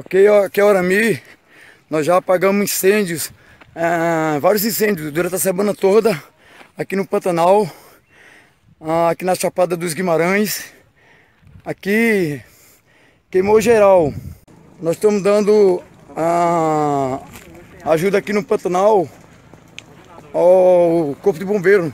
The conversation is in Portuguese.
Ok, aqui é Orami. Nós já apagamos incêndios, ah, vários incêndios durante a semana toda aqui no Pantanal, ah, aqui na Chapada dos Guimarães. Aqui queimou geral. Nós estamos dando ah, ajuda aqui no Pantanal ao Corpo de Bombeiro.